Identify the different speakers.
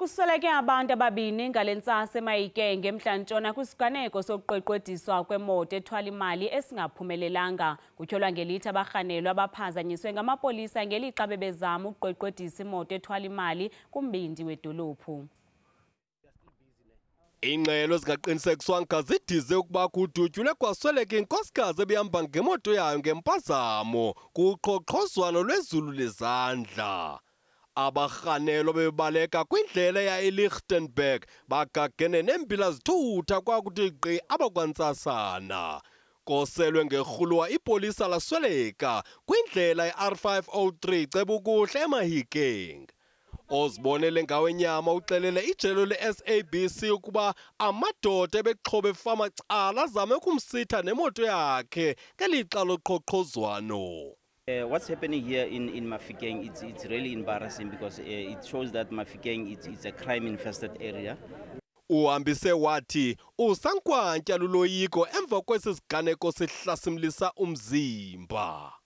Speaker 1: kusweleke abantu ababini ngalentsasa emayikenge emhlantshona kwisiganeko sokuqweqwediswa kwemoto ethwala imali esingaphumelelanga kutyholwa ngelithi abarhanelwa abaphazanyiswe ngamapolisa ngelixa bebezama ukuqweqwedisa imoto ethwala imali kumbindi wedolophu
Speaker 2: iingxelo zingaqinisekiswanga zidize ukuba kudutyule kwasweleka inkosikazi ebehamba ngemoto yayo ngempazamo kuqhoqhozwano lwezulu lezandla abarhanelo bebaleka kwindlela ya elichtenburg bagagene nempilazithutha kwakuthi qi abakwantsasana koselwe ngerhuluwa ipolisa lasweleka kwindlela ye r 503 cebukuhle emahikeng ozibonele ngawenyama uxelele ijelo le-sabc ukuba amadoda ebexhobe fama cala azame ukumsitha nemoto yakhe ngelixa loqhoqhozwano
Speaker 3: Uh, what's happening here in, in Mafikeng, it's, it's really embarrassing because uh, it shows that Mafikeng
Speaker 2: it's, it's a crime-infested area. uhambise wathi usankwantsha luloyiko emva kwesi siganeko sihlasimlisa umzimba